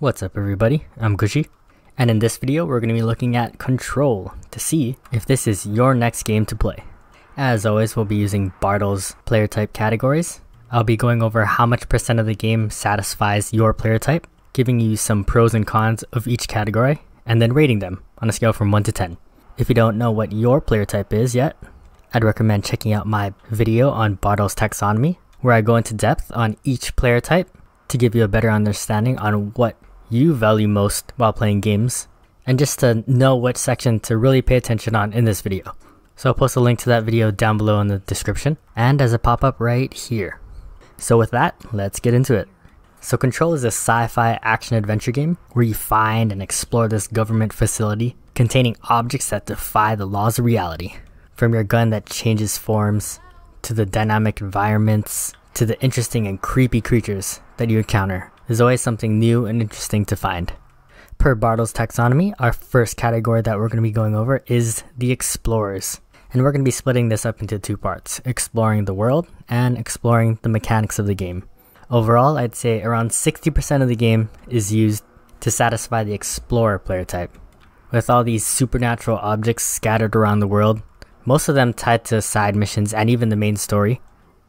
What's up everybody, I'm Gucci, and in this video we're going to be looking at Control to see if this is your next game to play. As always, we'll be using Bartle's player type categories. I'll be going over how much percent of the game satisfies your player type, giving you some pros and cons of each category, and then rating them on a scale from 1 to 10. If you don't know what your player type is yet, I'd recommend checking out my video on Bartle's taxonomy, where I go into depth on each player type to give you a better understanding on what you value most while playing games, and just to know which section to really pay attention on in this video. So I'll post a link to that video down below in the description and as a pop-up right here. So with that, let's get into it. So Control is a sci-fi action-adventure game where you find and explore this government facility containing objects that defy the laws of reality. From your gun that changes forms, to the dynamic environments, to the interesting and creepy creatures that you encounter there's always something new and interesting to find. Per Bartle's taxonomy, our first category that we're going to be going over is the explorers. And we're going to be splitting this up into two parts, exploring the world and exploring the mechanics of the game. Overall, I'd say around 60% of the game is used to satisfy the explorer player type. With all these supernatural objects scattered around the world, most of them tied to side missions and even the main story,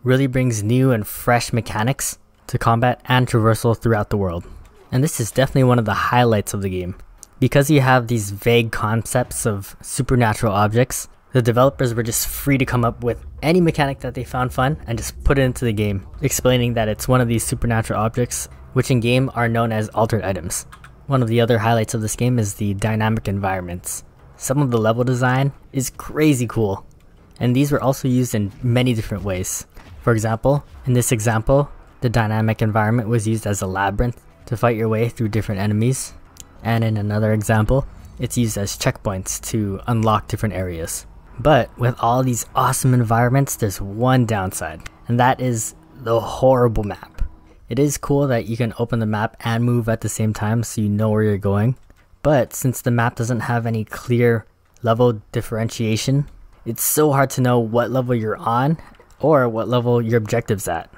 really brings new and fresh mechanics to combat and traversal throughout the world. And this is definitely one of the highlights of the game. Because you have these vague concepts of supernatural objects, the developers were just free to come up with any mechanic that they found fun and just put it into the game, explaining that it's one of these supernatural objects, which in game are known as altered items. One of the other highlights of this game is the dynamic environments. Some of the level design is crazy cool, and these were also used in many different ways. For example, in this example, the dynamic environment was used as a labyrinth to fight your way through different enemies, and in another example, it's used as checkpoints to unlock different areas. But with all these awesome environments, there's one downside, and that is the horrible map. It is cool that you can open the map and move at the same time so you know where you're going, but since the map doesn't have any clear level differentiation, it's so hard to know what level you're on or what level your objective's at.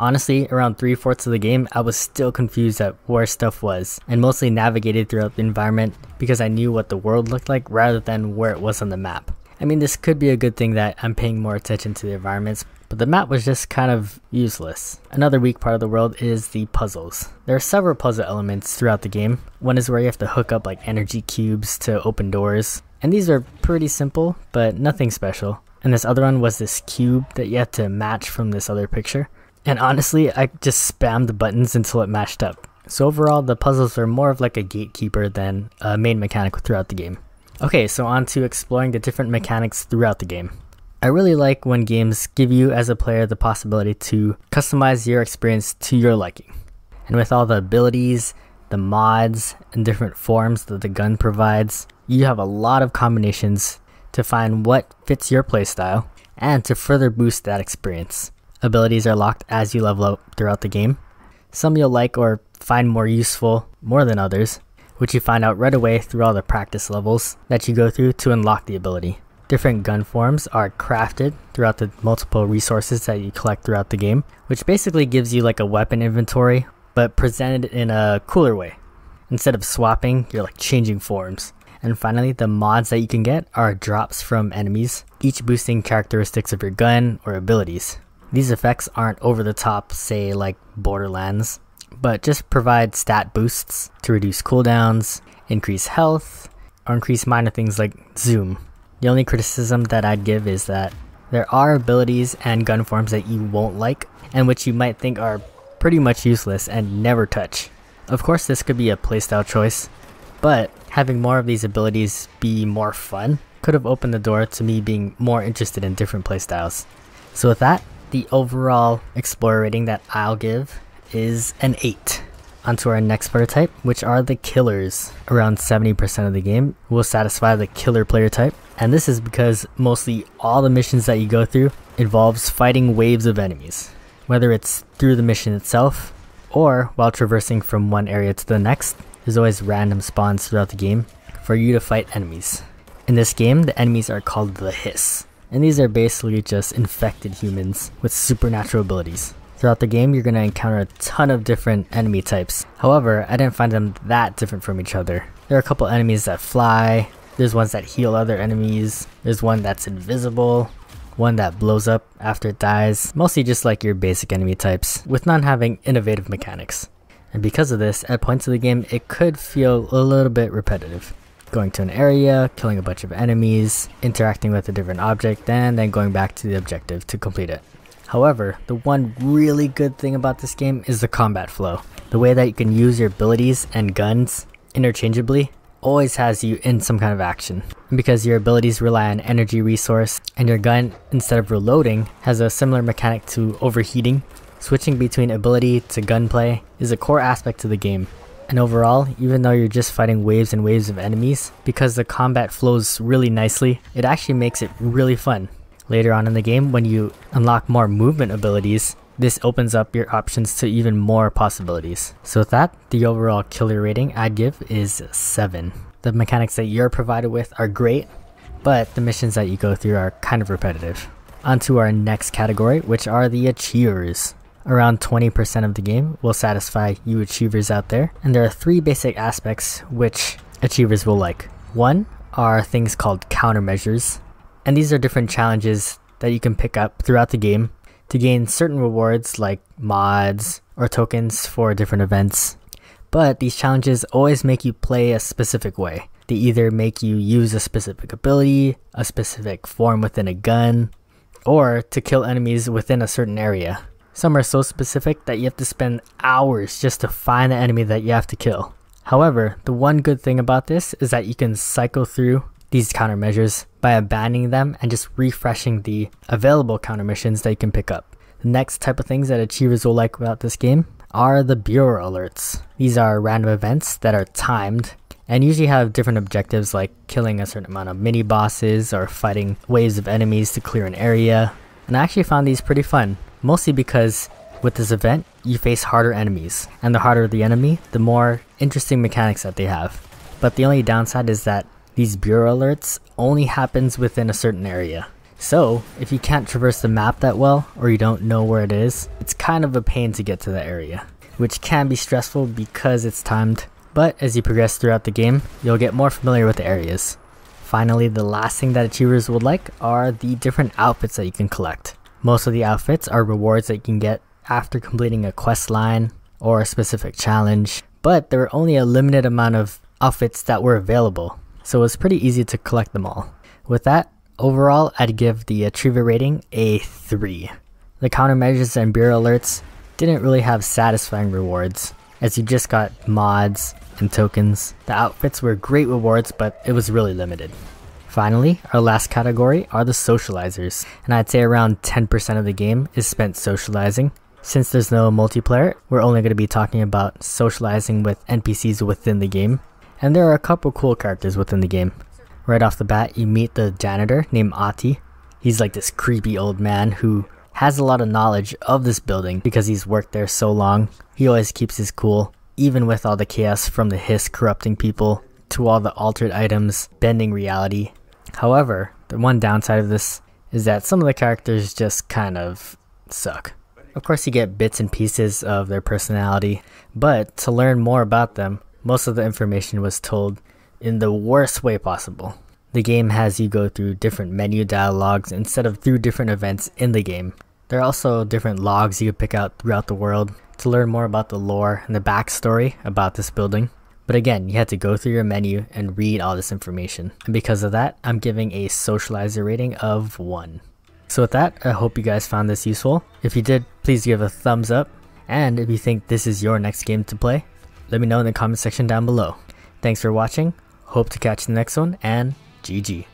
Honestly, around three fourths of the game, I was still confused at where stuff was, and mostly navigated throughout the environment because I knew what the world looked like rather than where it was on the map. I mean, this could be a good thing that I'm paying more attention to the environments, but the map was just kind of useless. Another weak part of the world is the puzzles. There are several puzzle elements throughout the game. One is where you have to hook up like energy cubes to open doors, and these are pretty simple, but nothing special. And this other one was this cube that you have to match from this other picture. And honestly, I just spammed the buttons until it matched up. So overall, the puzzles are more of like a gatekeeper than a main mechanic throughout the game. Okay, so on to exploring the different mechanics throughout the game. I really like when games give you as a player the possibility to customize your experience to your liking. And with all the abilities, the mods, and different forms that the gun provides, you have a lot of combinations to find what fits your playstyle and to further boost that experience. Abilities are locked as you level up throughout the game. Some you'll like or find more useful more than others, which you find out right away through all the practice levels that you go through to unlock the ability. Different gun forms are crafted throughout the multiple resources that you collect throughout the game, which basically gives you like a weapon inventory, but presented in a cooler way. Instead of swapping, you're like changing forms. And finally, the mods that you can get are drops from enemies, each boosting characteristics of your gun or abilities. These effects aren't over the top, say like Borderlands, but just provide stat boosts to reduce cooldowns, increase health, or increase minor things like zoom. The only criticism that I'd give is that there are abilities and gun forms that you won't like, and which you might think are pretty much useless and never touch. Of course this could be a playstyle choice, but having more of these abilities be more fun could have opened the door to me being more interested in different playstyles. So with that, the overall explorer rating that I'll give is an 8. Onto our next player type, which are the killers. Around 70% of the game will satisfy the killer player type, and this is because mostly all the missions that you go through involves fighting waves of enemies, whether it's through the mission itself or while traversing from one area to the next. There's always random spawns throughout the game for you to fight enemies. In this game, the enemies are called the Hiss, and these are basically just infected humans with supernatural abilities. Throughout the game, you're going to encounter a ton of different enemy types. However, I didn't find them that different from each other. There are a couple enemies that fly, there's ones that heal other enemies, there's one that's invisible, one that blows up after it dies, mostly just like your basic enemy types, with none having innovative mechanics. And because of this, at points of the game, it could feel a little bit repetitive going to an area, killing a bunch of enemies, interacting with a different object, and then going back to the objective to complete it. However, the one really good thing about this game is the combat flow. The way that you can use your abilities and guns interchangeably always has you in some kind of action. Because your abilities rely on energy resource and your gun, instead of reloading, has a similar mechanic to overheating, switching between ability to gunplay is a core aspect to the game and overall, even though you're just fighting waves and waves of enemies, because the combat flows really nicely, it actually makes it really fun. Later on in the game, when you unlock more movement abilities, this opens up your options to even more possibilities. So with that, the overall killer rating I'd give is 7. The mechanics that you're provided with are great, but the missions that you go through are kind of repetitive. Onto our next category, which are the Achievers around 20% of the game will satisfy you achievers out there. And there are three basic aspects which achievers will like. One are things called countermeasures, and these are different challenges that you can pick up throughout the game to gain certain rewards like mods or tokens for different events. But these challenges always make you play a specific way. They either make you use a specific ability, a specific form within a gun, or to kill enemies within a certain area. Some are so specific that you have to spend hours just to find the enemy that you have to kill. However, the one good thing about this is that you can cycle through these countermeasures by abandoning them and just refreshing the available counter missions that you can pick up. The next type of things that achievers will like about this game are the Bureau Alerts. These are random events that are timed and usually have different objectives like killing a certain amount of mini bosses or fighting waves of enemies to clear an area. And I actually found these pretty fun. Mostly because with this event, you face harder enemies, and the harder the enemy, the more interesting mechanics that they have. But the only downside is that these bureau alerts only happens within a certain area. So, if you can't traverse the map that well, or you don't know where it is, it's kind of a pain to get to that area, which can be stressful because it's timed, but as you progress throughout the game, you'll get more familiar with the areas. Finally, the last thing that achievers would like are the different outfits that you can collect. Most of the outfits are rewards that you can get after completing a quest line or a specific challenge, but there were only a limited amount of outfits that were available, so it was pretty easy to collect them all. With that, overall, I'd give the Atriva rating a 3. The countermeasures and bureau alerts didn't really have satisfying rewards, as you just got mods and tokens. The outfits were great rewards, but it was really limited. Finally, our last category are the socializers, and I'd say around 10% of the game is spent socializing. Since there's no multiplayer, we're only going to be talking about socializing with NPCs within the game, and there are a couple cool characters within the game. Right off the bat, you meet the janitor named Ati. He's like this creepy old man who has a lot of knowledge of this building because he's worked there so long. He always keeps his cool, even with all the chaos from the hiss corrupting people to all the altered items bending reality However, the one downside of this is that some of the characters just kind of suck. Of course, you get bits and pieces of their personality, but to learn more about them, most of the information was told in the worst way possible. The game has you go through different menu dialogues instead of through different events in the game. There are also different logs you pick out throughout the world to learn more about the lore and the backstory about this building. But again, you had to go through your menu and read all this information. And because of that, I'm giving a socializer rating of 1. So with that, I hope you guys found this useful. If you did, please give a thumbs up. And if you think this is your next game to play, let me know in the comment section down below. Thanks for watching, hope to catch the next one, and GG.